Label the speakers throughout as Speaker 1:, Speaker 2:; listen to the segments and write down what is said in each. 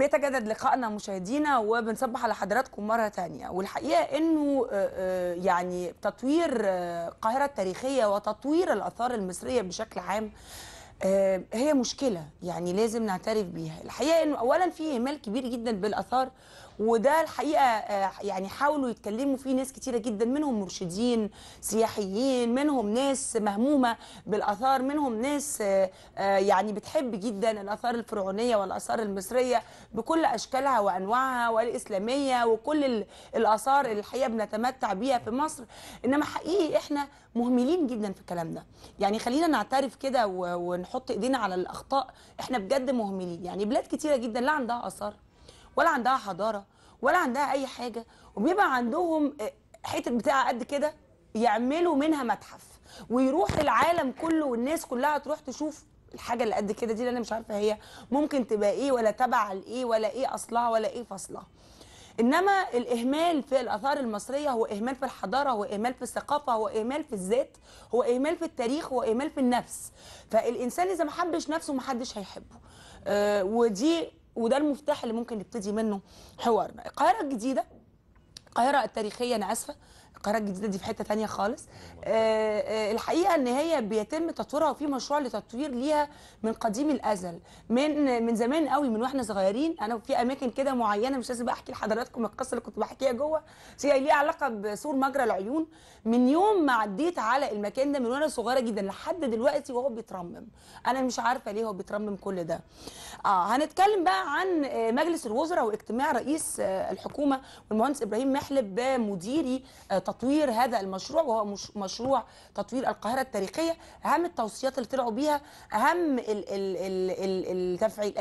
Speaker 1: بيتجدد لقائنا مشاهدينا وبنصبح على حضراتكم مره ثانيه والحقيقه انه آه، آه، يعني تطوير آه، القاهره التاريخيه وتطوير الاثار المصريه بشكل عام هي مشكله يعني لازم نعترف بيها الحقيقه انه اولا في اهمال كبير جدا بالاثار وده الحقيقه آه، يعني حاولوا يتكلموا فيه ناس كتيره جدا منهم مرشدين سياحيين منهم ناس مهمومه بالاثار منهم ناس آه، آه، يعني بتحب جدا الاثار الفرعونيه والاثار المصريه بكل اشكالها وانواعها والاسلاميه وكل الاثار اللي الحقيقه بنتمتع بيها في مصر انما حقيقي احنا مهملين جدا في الكلام ده يعني خلينا نعترف كده ونحط ايدينا على الاخطاء احنا بجد مهملين يعني بلاد كتيره جدا لا عندها اثار ولا عندها حضاره ولا عندها اي حاجه وبيبقى عندهم آه، حته بتاع قد كده يعملوا منها متحف ويروح العالم كله والناس كلها تروح تشوف الحاجه اللي قد كده دي اللي انا مش عارفه هي ممكن تبقى ايه ولا تبع لايه ولا ايه اصلها ولا ايه فصلها انما الاهمال في الاثار المصريه هو اهمال في الحضاره هو اهمال في الثقافه هو اهمال في الذات هو اهمال في التاريخ هو اهمال في النفس فالانسان اذا ما حبش نفسه ما حدش هيحبه آه ودي وده المفتاح اللي ممكن نبتدي منه حوارنا القاهره الجديده القاهره التاريخيه انا اسفه القاهره الجديده دي في حته ثانيه خالص آه، آه، الحقيقه ان هي بيتم تطويرها وفي مشروع لتطوير ليها من قديم الازل من من زمان قوي من واحنا صغيرين انا في اماكن كده معينه مش لازم احكي لحضراتكم القصه اللي كنت بحكيها جوه هي ليها علاقه بسور مجرى العيون من يوم ما عديت على المكان ده من وانا صغيره جدا لحد دلوقتي وهو بيترمم انا مش عارفه ليه هو بيترمم كل ده اه هنتكلم بقى عن آه، مجلس الوزراء واجتماع رئيس الحكومه والمهندس ابراهيم محلب بمديري تطوير هذا المشروع وهو مشروع تطوير القاهرة التاريخية أهم التوصيات اللي طلعوا بيها أهم التفعيل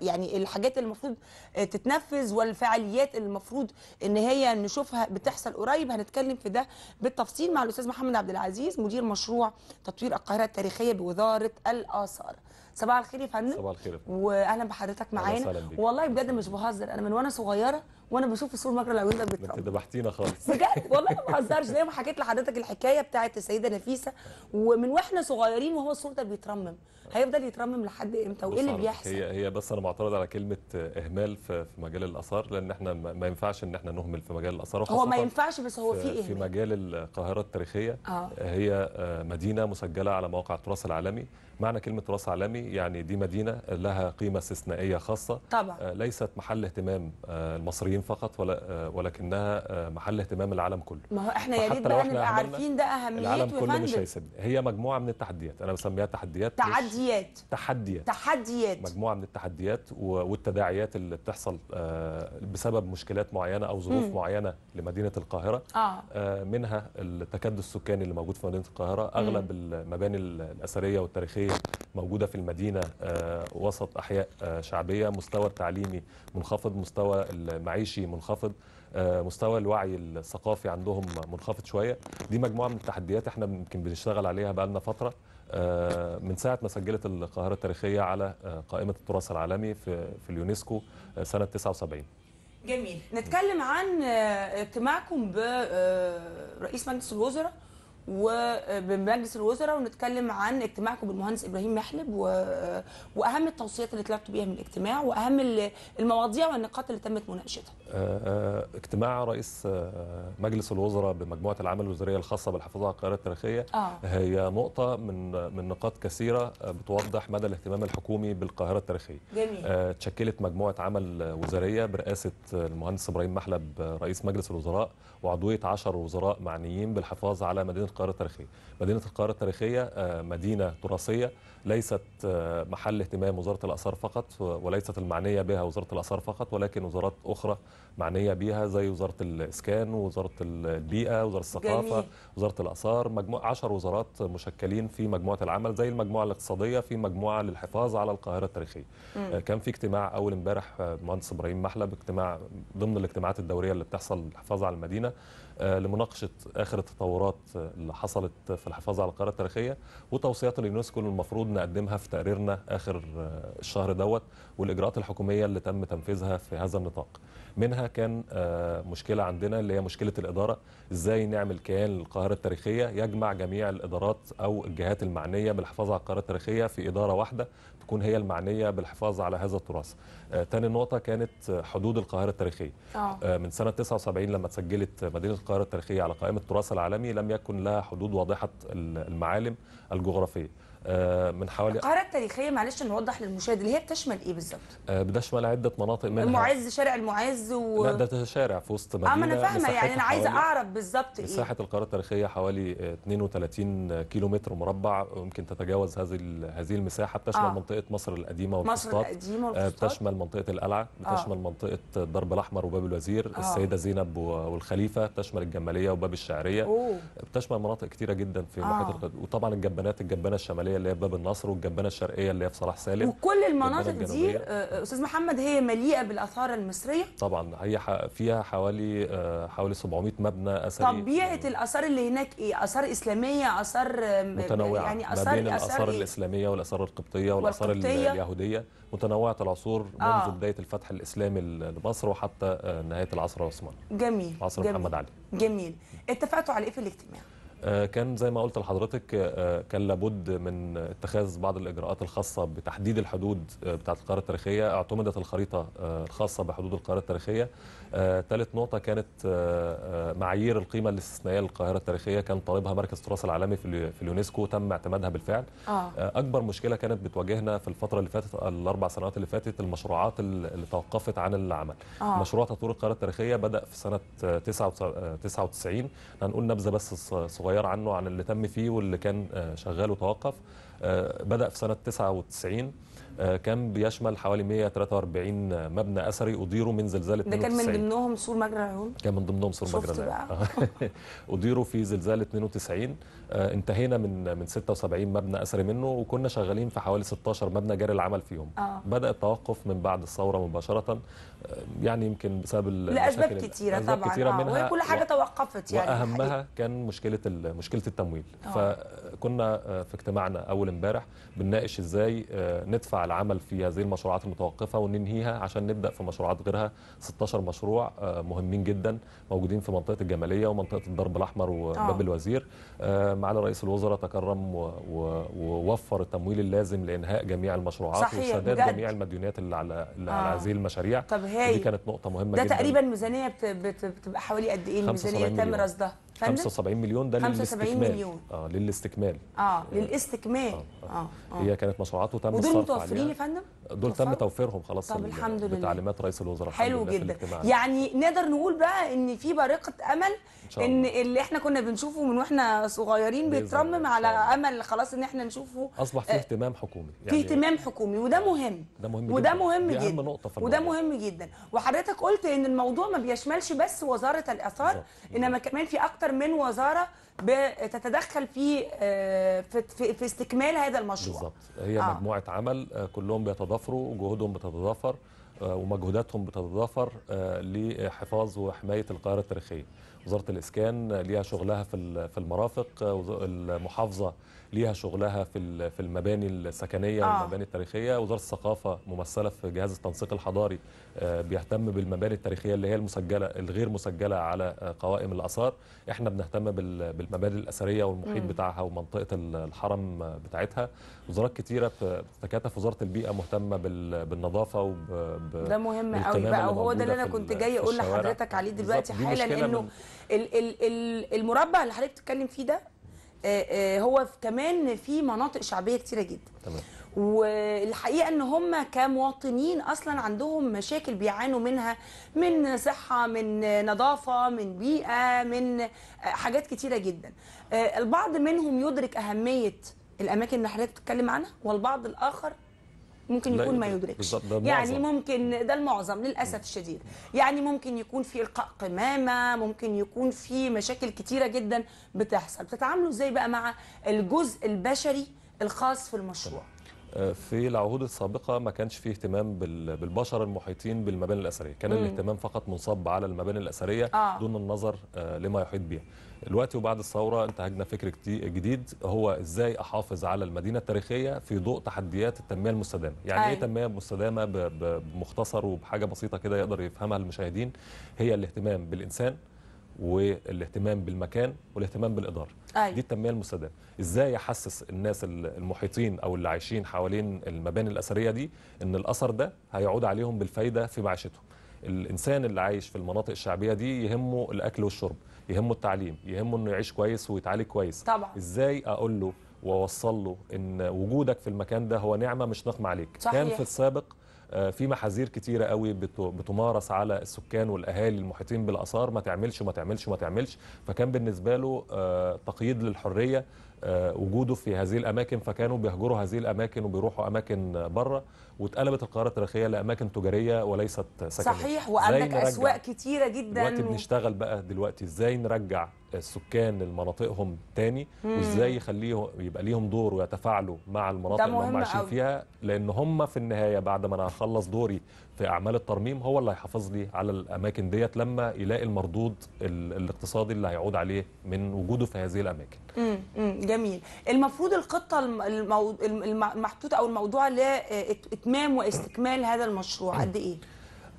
Speaker 1: يعني الحاجات اللي المفروض تتنفذ والفعاليات اللي المفروض إن هي نشوفها بتحصل قريب هنتكلم في ده بالتفصيل مع الأستاذ محمد عبد العزيز مدير مشروع تطوير القاهرة التاريخية بوزارة الآثار صباح الخير يا فندم صباح الخير واهلا بحضرتك معانا والله بجد مش بهزر انا من وانا صغيره وانا بشوف الصور مكر العيون ده بيترمى
Speaker 2: انت ذبحتينا خالص بجد
Speaker 1: والله ما بهزرش زي ما حكيت لحضرتك الحكايه بتاعت السيده نفيسه ومن واحنا صغيرين وهو الصور ده بيترمم هيفضل يترمم لحد امتى وايه اللي بيحصل هي
Speaker 2: هي بس انا معترض على كلمه اهمال في مجال الاثار لان احنا ما ينفعش ان احنا نهمل في مجال الاثار هو ما ينفعش
Speaker 1: بس هو في ايه في
Speaker 2: مجال القاهره التاريخيه آه. هي آه، مدينه مسجله على مواقع التراث العالمي معنى كلمه تراث عالمي يعني دي مدينه لها قيمه استثنائيه خاصه طبعا آه، ليست محل اهتمام آه، المصريين الخليج فقط ولا آه، ولكنها آه، محل اهتمام العالم كله
Speaker 1: ما هو احنا يا ريت بقى نبقى عارفين ده اهميه العالم كله مش هيسيبنا
Speaker 2: هي مجموعه من التحديات انا بسميها تحديات تعديات تحديات
Speaker 1: تحديات مجموعه
Speaker 2: من التحديات والتداعيات اللي بتحصل آه، بسبب مشكلات معينه او ظروف م. معينه لمدينه القاهره آه. منها التكدس السكاني اللي موجود في مدينه القاهره اغلب م. المباني الاثريه والتاريخيه موجودة في المدينة آه، وسط أحياء آه، شعبية مستوى التعليمي منخفض مستوى المعيشي منخفض آه، مستوى الوعي الثقافي عندهم منخفض شوية دي مجموعة من التحديات احنا يمكن بنشتغل عليها بقالنا فترة من ساعة ما سجلت القاهرة التاريخية على قائمة التراث العالمي في, في اليونسكو سنة 79
Speaker 1: جميل نتكلم عن اجتماعكم برئيس مجلس الوزراء وبمجلس الوزراء ونتكلم عن اجتماعكم بالمهندس ابراهيم محلب و... واهم التوصيات اللي طلعتوا بيها من الاجتماع واهم المواضيع والنقاط اللي تمت مناقشتها.
Speaker 2: آه، آه، اجتماع رئيس آه، مجلس الوزراء بمجموعه العمل الوزاريه الخاصه بالحفاظ على القاهره التاريخيه آه. هي نقطه من من نقاط كثيره بتوضح مدى الاهتمام الحكومي بالقاهره التاريخيه. جميل. تشكلت مجموعه عمل وزاريه برئاسه المهندس ابراهيم محلب رئيس مجلس الوزراء وعضويه 10 وزراء معنيين بالحفاظ على مدينه القاهرة التاريخية مدينة القاهرة التاريخية آه، مدينة تراثية ليست آه، محل اهتمام وزارة الآثار فقط وليست المعنية بها وزارة الآثار فقط ولكن وزارات أخرى معنية بها زي وزارة الإسكان وزاره البيئة وزارة الثقافة جميل. وزارة الآثار مجموعة 10 وزارات مشكلين في مجموعة العمل زي المجموعة الاقتصادية في مجموعة للحفاظ على القاهرة التاريخية م. آه، كان في اجتماع أول امبارح مهندس إبراهيم محلب اجتماع ضمن الاجتماعات الدورية اللي بتحصل للحفاظ على المدينة آه، لمناقشه اخر التطورات اللي حصلت في الحفاظ على القرارات التاريخيه وتوصيات اليونسكو اللي المفروض نقدمها في تقريرنا اخر آه، الشهر دوت والاجراءات الحكوميه اللي تم تنفيذها في هذا النطاق. منها كان آه، مشكله عندنا اللي هي مشكله الاداره ازاي نعمل كيان للقاهره التاريخيه يجمع جميع الادارات او الجهات المعنيه بالحفاظ على القاهره التاريخيه في اداره واحده تكون هي المعنيه بالحفاظ على هذا التراث. آه، تاني نقطه كانت حدود القاهره التاريخيه. أوه. آه من سنه 79 لما تسجلت مدينه القاهره التاريخيه على قائمه التراث العالمي لم يكن لها حدود واضحه المعالم الجغرافيه. آه، من حوالي
Speaker 1: القاهره التاريخيه معلش نوضح للمشاهد اللي هي بتشمل ايه بالظبط
Speaker 2: آه، بتشمل عده مناطق منها المعز
Speaker 1: شارع المعز و لا
Speaker 2: ده شارع في وسط مدينه اه ما انا فاهمه يعني انا عايزه اعرف
Speaker 1: بالظبط ايه مساحه
Speaker 2: القاهره التاريخيه حوالي 32 كيلو متر مربع ويمكن تتجاوز هذه هذه المساحه بتشمل آه. منطقه مصر القديمه والفسطاط مصر آه، القديمه والفسطاط بتشمل منطقه القلعه بتشمل آه. منطقه الدرب الاحمر وباب الوزير آه. السيده زينب والخليفه بتشمل الجماليه وباب الشعريه أوه. بتشمل مناطق كثيره جدا في آه. محيط وطبعا الجبانات الجبانه الشماليه اللي هي باب النصر والجبانه الشرقيه اللي هي في صلاح سالم وكل المناطق دي آه،
Speaker 1: آه، استاذ محمد هي مليئه بالاثار المصريه
Speaker 2: طبعا هي فيها حوالي آه، حوالي 700 مبنى اثري
Speaker 1: طبيعه الاثار اللي هناك ايه اثار اسلاميه اثار متنوعه يعني اثار ما بين الاثار إيه؟
Speaker 2: الاسلاميه والاثار القبطيه والاثار اليهوديه متنوعه العصور آه. منذ بدايه الفتح الاسلامي لمصر وحتى نهايه العصر العثماني
Speaker 1: جميل عصر جميل. محمد علي جميل اتفقتوا على ايه في الاجتماع
Speaker 2: آه، كان زي ما قلت لحضرتك آه، كان لابد من اتخاذ بعض الاجراءات الخاصه بتحديد الحدود آه، بتاعه القاره التاريخيه اعتمدت الخريطه الخاصه بحدود القاره التاريخيه ثالث نقطه كانت معايير القيمه الاستثنائيه للقاهره التاريخيه كان طالبها مركز التراث العالمي في اليونسكو تم اعتمادها بالفعل آه. اكبر مشكله كانت بتواجهنا في الفتره اللي فاتت الاربع سنوات اللي فاتت المشروعات اللي توقفت عن العمل آه. مشروع تطوير القاهره التاريخيه بدا في سنه 99 هنقول نبذه بس صغيره غير عنه عن اللي تم فيه واللي كان آه، شغال وتوقف آه، بدأ في سنة 99 آه، كان بيشمل حوالي 143 مبنى اثري اديروا من زلزال 92 ده كان من
Speaker 1: ضمنهم سور مجرى العيون
Speaker 2: كان من ضمنهم سور مجرى العيون اديروا في زلزال 92 آه، انتهينا من من 76 مبنى اثري منه وكنا شغالين في حوالي 16 مبنى جاري العمل فيهم آه. بدا التوقف من بعد الثوره مباشره آه، يعني يمكن بسبب لاسباب كتيره طبعا كتيرة آه. وكل حاجه و...
Speaker 1: توقفت يعني واهمها
Speaker 2: كان مشكله مشكله التمويل آه. فكنا في اجتماعنا اول امبارح بنناقش ازاي ندفع العمل في هذه المشروعات المتوقفة وننهيها عشان نبدأ في مشروعات غيرها 16 مشروع آه، مهمين جدا موجودين في منطقة الجمالية ومنطقة الدرب الأحمر وباب آه. الوزير آه، معالي رئيس الوزراء تكرم ووفر التمويل اللازم لإنهاء جميع المشروعات صحيح وسداد جميع المديونات اللي على, آه. هذه المشاريع طب هي. دي كانت نقطة مهمة ده جدا ده تقريبا
Speaker 1: ميزانية بتبقى حوالي قد إيه الميزانية تم رصدها؟ 75
Speaker 2: مليون ده 75 للاستكمال مليون اه للاستكمال
Speaker 1: اه للاستكمال اه, آه. آه. آه. هي
Speaker 2: كانت مشروعاته تم ودول متوفرين يا فندم دول تم توفيرهم خلاص طب الحمد لله بتعليمات رئيس الوزراء حلو جدا يعني
Speaker 1: نقدر نقول بقى ان في بارقه امل إن, ان اللي احنا كنا بنشوفه من واحنا صغيرين بيترمم على امل خلاص ان احنا نشوفه اصبح في آه،
Speaker 2: اهتمام حكومي يعني في اهتمام
Speaker 1: حكومي وده آه. مهم
Speaker 2: ده مهم وده مهم جدا اهم نقطه في وده
Speaker 1: مهم جدا وحضرتك قلت ان الموضوع ما بيشملش بس وزاره الاثار انما كمان في اكتر اكثر من وزاره بتتدخل آه، في في, استكمال هذا المشروع بالظبط
Speaker 2: هي آه. مجموعه عمل آه، كلهم بيتضافروا وجهودهم بتتضافر آه، ومجهوداتهم بتتضافر لحفاظ وحمايه القاهره التاريخيه وزاره الاسكان ليها شغلها في في المرافق المحافظه ليها شغلها في في المباني السكنيه آه. والمباني التاريخيه وزاره الثقافه ممثله في جهاز التنسيق الحضاري آه، بيهتم بالمباني التاريخيه اللي هي المسجله الغير مسجله على آه، قوائم الاثار احنا بنهتم بالمباني الاثريه والمحيط م. بتاعها ومنطقه الحرم بتاعتها وزارات كتيره بتتكاتف وزاره البيئه مهتمه بالنظافه وب ده مهم قوي بقى وهو ده اللي انا كنت جاي اقول لحضرتك
Speaker 1: عليه دلوقتي حالا انه ال ال ال المربع اللي حضرتك بتتكلم فيه ده آه، آه، هو كمان في مناطق شعبيه كتيره جدا تمام والحقيقه ان هم كمواطنين اصلا عندهم مشاكل بيعانوا منها من صحه من نظافه من بيئه من حاجات كتيره جدا آه، البعض منهم يدرك اهميه الاماكن اللي حضرتك بتتكلم عنها والبعض الاخر ممكن يكون ما يدركش يعني ممكن ده المعظم للاسف الشديد يعني ممكن يكون في القاء قمامه ممكن يكون في مشاكل كتيره جدا بتحصل بتتعاملوا ازاي بقى مع الجزء البشري الخاص في المشروع
Speaker 2: آه، في العهود السابقة ما كانش فيه اهتمام بالبشر المحيطين بالمباني الأثرية كان مم. الاهتمام فقط منصب على المباني الأثرية آه. دون النظر آه، لما يحيط بها دلوقتي وبعد الثوره انتهجنا فكر جديد هو ازاي احافظ على المدينه التاريخيه في ضوء تحديات التنميه المستدامه يعني أي. ايه أيوة. تنميه مستدامه بمختصر وبحاجه بسيطه كده يقدر يفهمها المشاهدين هي الاهتمام بالانسان والاهتمام بالمكان والاهتمام بالاداره أي. أيوة. دي التنميه المستدامه ازاي احسس الناس المحيطين او اللي عايشين حوالين المباني الاثريه دي ان الاثر ده هيعود عليهم بالفايده في معيشتهم الانسان اللي عايش في المناطق الشعبيه دي يهمه الاكل والشرب يهمه التعليم يهمه انه يعيش كويس ويتعالج كويس طبعا ازاي اقول له واوصل له ان وجودك في المكان ده هو نعمه مش نقمه عليك صحيح. كان في السابق آه، في محاذير كتيرة قوي بتمارس على السكان والأهالي المحيطين بالآثار ما تعملش ما تعملش ما تعملش فكان بالنسبة له آه، تقييد للحرية آه، وجوده في هذه الأماكن فكانوا بيهجروا هذه الأماكن وبيروحوا أماكن بره واتقلبت القاهره التاريخيه لاماكن تجاريه وليست سكنيه صحيح وعندك اسواق
Speaker 1: كتيره جدا دلوقتي بنشتغل
Speaker 2: بقى دلوقتي ازاي نرجع السكان لمناطقهم تاني وازاي يخليهم يبقى ليهم دور ويتفاعلوا مع المناطق اللي هم عايشين فيها لان هم في النهايه بعد ما انا اخلص دوري في اعمال الترميم هو اللي هيحافظ لي على الاماكن ديت لما يلاقي المردود الاقتصادي اللي هيعود عليه من وجوده في هذه الاماكن
Speaker 1: امم جميل المفروض القطه المحطوطه او الموضوع اللي اتمام واستكمال هذا المشروع قد ايه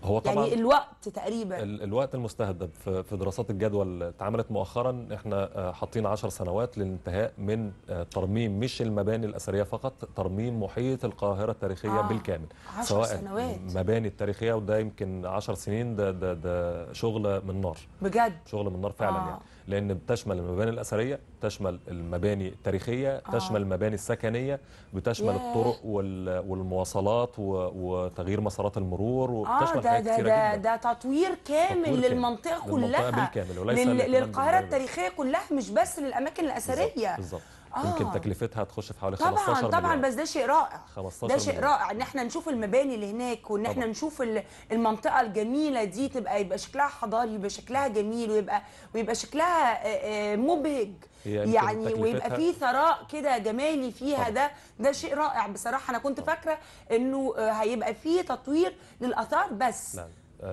Speaker 1: هو يعني طبعا يعني الوقت تقريبا
Speaker 2: الوقت المستهدف في دراسات الجدول اتعملت مؤخرا احنا آه، حاطين 10 سنوات للانتهاء من آه، ترميم مش المباني الاثريه فقط ترميم محيط القاهره التاريخيه آه بالكامل 10 سواء سنوات المباني التاريخيه وده يمكن 10 سنين ده ده ده شغل من نار بجد شغل من نار فعلا آه يعني لان بتشمل المباني الاثريه بتشمل المباني التاريخيه آه. تشمل المباني السكنيه بتشمل ياه. الطرق والمواصلات وتغيير مسارات المرور آه، وبتشمل آه ده حاجات ده كتيره ده جدا
Speaker 1: ده تطوير كامل تطوير للمنطقه كامل. كلها للمنطقة بالكامل للقاهره التاريخيه كلها مش بس للاماكن الاثريه بالظبط
Speaker 2: آه. يمكن تكلفتها تخش في حوالي 15 15 طبعا طبعا بس
Speaker 1: ده شيء رائع
Speaker 2: ده شيء مليون. رائع ان
Speaker 1: احنا نشوف المباني اللي هناك وان احنا نشوف المنطقه الجميله دي تبقى يبقى شكلها حضاري يبقى شكلها جميل ويبقى ويبقى شكلها مبهج يعني ويبقى في ثراء كده جمالي فيها طبعا. ده ده شيء رائع بصراحه انا كنت فاكره انه آه، هيبقى في تطوير للاثار بس نعم.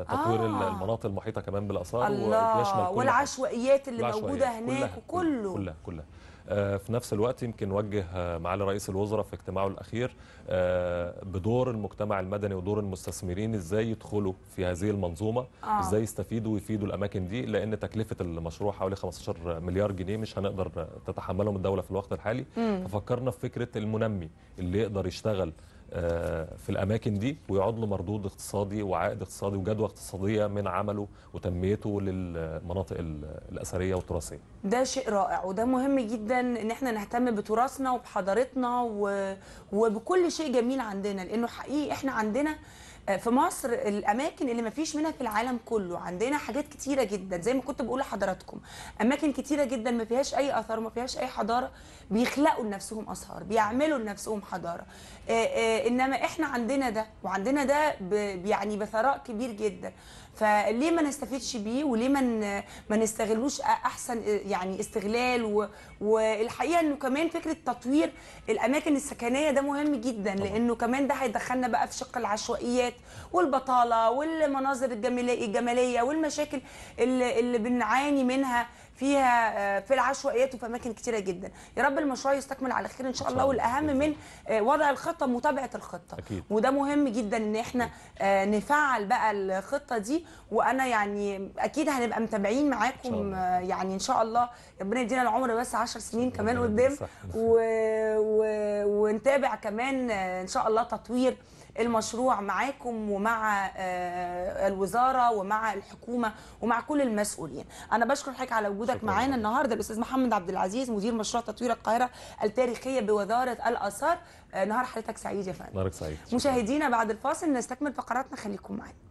Speaker 2: تطوير آه. المناطق المحيطه كمان بالاثار الله والعشوائيات
Speaker 1: اللي موجوده هناك كلها وكله
Speaker 2: كلها كلها آه، في نفس الوقت يمكن وجه آه، معالي رئيس الوزراء في اجتماعه الأخير آه، بدور المجتمع المدني ودور المستثمرين إزاي يدخلوا في هذه المنظومة إزاي يستفيدوا ويفيدوا الأماكن دي لأن تكلفة المشروع حوالي 15 مليار جنيه مش هنقدر تتحملهم الدولة في الوقت الحالي ففكرنا في فكرة المنمي اللي يقدر يشتغل آه، في الاماكن دي ويعد له مردود اقتصادي وعائد اقتصادي وجدوى اقتصاديه من عمله وتنميته للمناطق الاثريه والتراثيه.
Speaker 1: ده شيء رائع وده مهم جدا ان احنا نهتم بتراثنا وبحضارتنا وبكل شيء جميل عندنا لانه حقيقي احنا عندنا في مصر الاماكن اللي ما فيش منها في العالم كله عندنا حاجات كتيره جدا زي ما كنت بقول لحضراتكم اماكن كتيره جدا ما فيهاش اي اثار ما فيهاش اي حضاره بيخلقوا لنفسهم اثار بيعملوا لنفسهم حضاره انما احنا عندنا ده وعندنا ده يعني بثراء كبير جدا فليه ما نستفيدش بيه وليه ما ما نستغلوش احسن آه، يعني استغلال و... والحقيقه انه كمان فكره تطوير الاماكن السكنيه ده مهم جدا لانه كمان ده هيدخلنا بقى في شق العشوائيات والبطاله والمناظر الجماليه والمشاكل اللي, اللي بنعاني منها فيها آه، في العشوائيات وفي اماكن كتيره جدا يا رب المشروع يستكمل على خير ان شاء الله والاهم من آه، وضع الخطه متابعه الخطه أكيد. وده مهم جدا ان احنا آه، نفعل بقى الخطه دي وانا يعني اكيد هنبقى متابعين معاكم يعني ان شاء الله ربنا يدينا العمر بس 10 سنين كمان قدام و... و... ونتابع كمان ان شاء الله تطوير المشروع معاكم ومع آه، الوزاره ومع الحكومه ومع كل المسؤولين انا بشكر حضرتك على وجودك معانا النهارده الاستاذ محمد عبد العزيز مدير مشروع تطوير القاهره التاريخيه بوزاره الاثار آه، نهار حضرتك سعيد يا فندم سعيد مشاهدينا بعد الفاصل نستكمل فقراتنا خليكم معانا